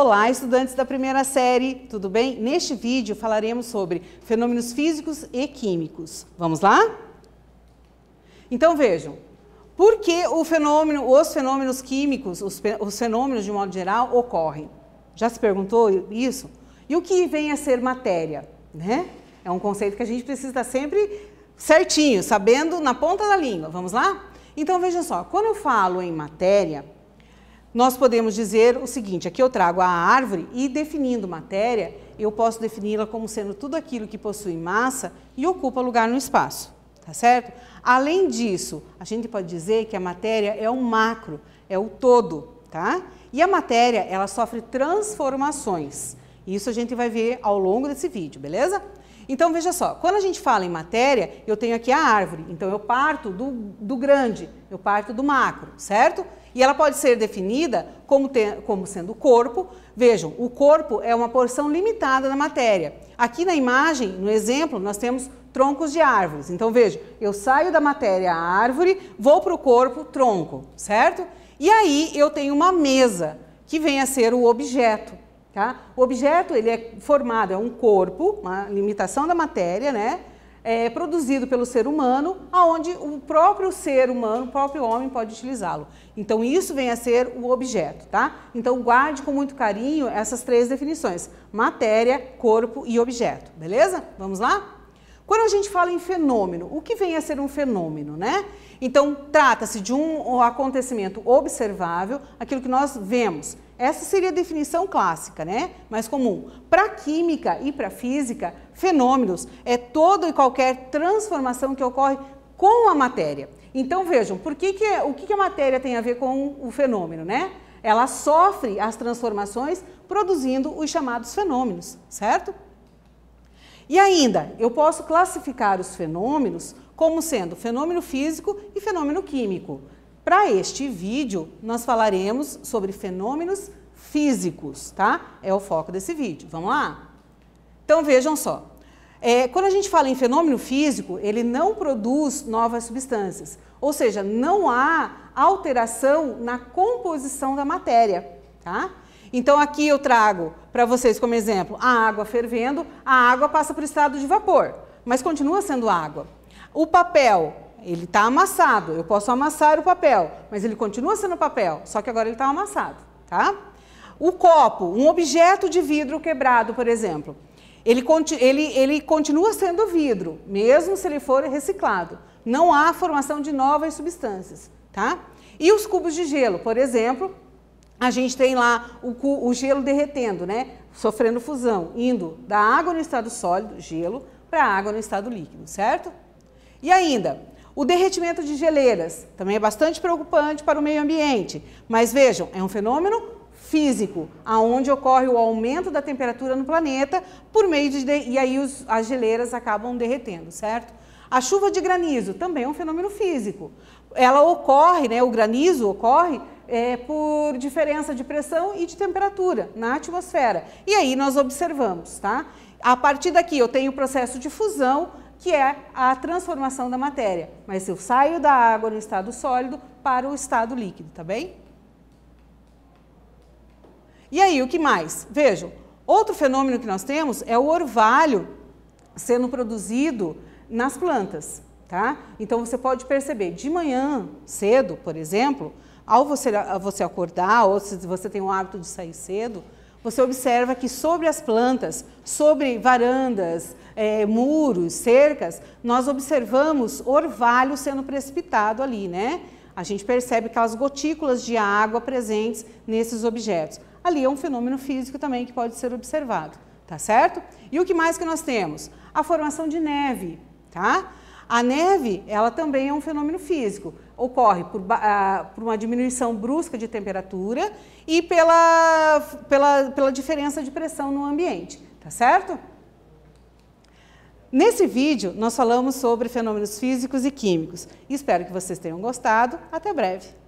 Olá, estudantes da primeira série, tudo bem? Neste vídeo falaremos sobre fenômenos físicos e químicos. Vamos lá? Então vejam, por que fenômeno, os fenômenos químicos, os, os fenômenos de modo geral, ocorrem? Já se perguntou isso? E o que vem a ser matéria? Né? É um conceito que a gente precisa estar sempre certinho, sabendo na ponta da língua. Vamos lá? Então vejam só, quando eu falo em matéria, nós podemos dizer o seguinte: aqui eu trago a árvore e definindo matéria, eu posso defini-la como sendo tudo aquilo que possui massa e ocupa lugar no espaço, tá certo? Além disso, a gente pode dizer que a matéria é um macro, é o todo, tá? E a matéria, ela sofre transformações. Isso a gente vai ver ao longo desse vídeo, beleza? Então veja só, quando a gente fala em matéria, eu tenho aqui a árvore, então eu parto do, do grande, eu parto do macro, certo? E ela pode ser definida como, te, como sendo o corpo. Vejam, o corpo é uma porção limitada da matéria. Aqui na imagem, no exemplo, nós temos troncos de árvores. Então veja, eu saio da matéria árvore, vou para o corpo tronco, certo? E aí eu tenho uma mesa que vem a ser o objeto. Tá? O objeto ele é formado, é um corpo, uma limitação da matéria, né? É produzido pelo ser humano, aonde o próprio ser humano, o próprio homem pode utilizá-lo. Então isso vem a ser o objeto, tá? Então guarde com muito carinho essas três definições: matéria, corpo e objeto, beleza? Vamos lá? Quando a gente fala em fenômeno, o que vem a ser um fenômeno, né? Então trata-se de um acontecimento observável, aquilo que nós vemos essa seria a definição clássica, né? Mais comum. Para química e para física, fenômenos é toda e qualquer transformação que ocorre com a matéria. Então vejam, por que que, o que, que a matéria tem a ver com o fenômeno, né? Ela sofre as transformações produzindo os chamados fenômenos, certo? E ainda, eu posso classificar os fenômenos como sendo fenômeno físico e fenômeno químico. Para este vídeo, nós falaremos sobre fenômenos físicos, tá? É o foco desse vídeo. Vamos lá? Então vejam só. É, quando a gente fala em fenômeno físico, ele não produz novas substâncias, ou seja, não há alteração na composição da matéria, tá? Então aqui eu trago para vocês como exemplo a água fervendo, a água passa para o estado de vapor, mas continua sendo água. O papel ele está amassado. Eu posso amassar o papel, mas ele continua sendo papel, só que agora ele está amassado, tá? O copo, um objeto de vidro quebrado, por exemplo, ele, ele, ele continua sendo vidro, mesmo se ele for reciclado. Não há formação de novas substâncias, tá? E os cubos de gelo, por exemplo, a gente tem lá o, o gelo derretendo, né? Sofrendo fusão, indo da água no estado sólido, gelo, para a água no estado líquido, certo? E ainda, o derretimento de geleiras também é bastante preocupante para o meio ambiente, mas vejam, é um fenômeno físico, aonde ocorre o aumento da temperatura no planeta por meio de, e aí os, as geleiras acabam derretendo, certo? A chuva de granizo também é um fenômeno físico. Ela ocorre, né, o granizo ocorre é, por diferença de pressão e de temperatura na atmosfera. E aí nós observamos, tá? A partir daqui eu tenho o processo de fusão, que é a transformação da matéria. Mas eu saio da água no estado sólido para o estado líquido, tá bem? E aí, o que mais? Vejam, outro fenômeno que nós temos é o orvalho sendo produzido nas plantas, tá? Então você pode perceber, de manhã cedo, por exemplo, ao você, ao você acordar, ou se você tem o hábito de sair cedo, você observa que sobre as plantas, sobre varandas, é, muros, cercas, nós observamos orvalho sendo precipitado ali, né? A gente percebe aquelas gotículas de água presentes nesses objetos. Ali é um fenômeno físico também que pode ser observado, tá certo? E o que mais que nós temos? A formação de neve, tá? A neve, ela também é um fenômeno físico. Ocorre por, ah, por uma diminuição brusca de temperatura e pela, pela, pela diferença de pressão no ambiente, tá certo? Nesse vídeo, nós falamos sobre fenômenos físicos e químicos. Espero que vocês tenham gostado. Até breve!